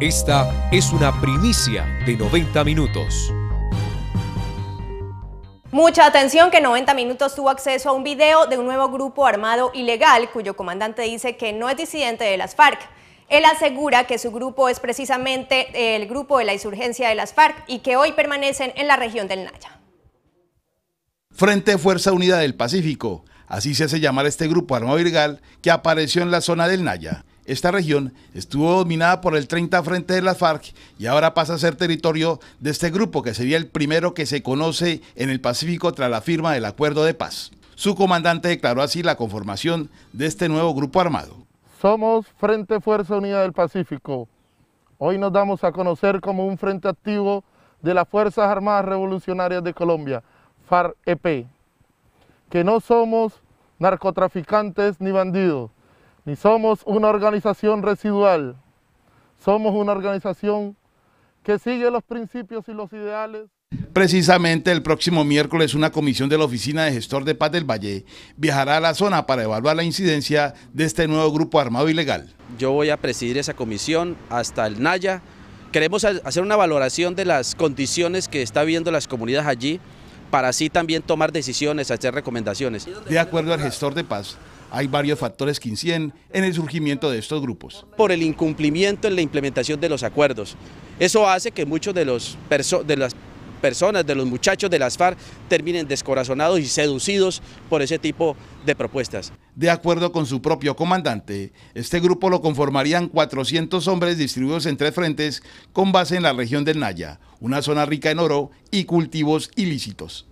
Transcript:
Esta es una primicia de 90 minutos. Mucha atención que 90 Minutos tuvo acceso a un video de un nuevo grupo armado ilegal cuyo comandante dice que no es disidente de las FARC. Él asegura que su grupo es precisamente el grupo de la insurgencia de las FARC y que hoy permanecen en la región del Naya. Frente Fuerza Unida del Pacífico, así se hace llamar este grupo armado ilegal que apareció en la zona del Naya. Esta región estuvo dominada por el 30 frente de las FARC y ahora pasa a ser territorio de este grupo que sería el primero que se conoce en el Pacífico tras la firma del acuerdo de paz. Su comandante declaró así la conformación de este nuevo grupo armado. Somos Frente Fuerza Unida del Pacífico. Hoy nos damos a conocer como un frente activo de las Fuerzas Armadas Revolucionarias de Colombia, FARC-EP, que no somos narcotraficantes ni bandidos, ni somos una organización residual, somos una organización que sigue los principios y los ideales. Precisamente el próximo miércoles una comisión de la Oficina de Gestor de Paz del Valle viajará a la zona para evaluar la incidencia de este nuevo grupo armado ilegal. Yo voy a presidir esa comisión hasta el Naya. Queremos hacer una valoración de las condiciones que está viendo las comunidades allí para así también tomar decisiones, hacer recomendaciones. De acuerdo al gestor de paz, hay varios factores que inciden en el surgimiento de estos grupos. Por el incumplimiento en la implementación de los acuerdos. Eso hace que muchos de, los de las personas, de los muchachos de las FARC, terminen descorazonados y seducidos por ese tipo de propuestas. De acuerdo con su propio comandante, este grupo lo conformarían 400 hombres distribuidos en tres frentes con base en la región del Naya, una zona rica en oro y cultivos ilícitos.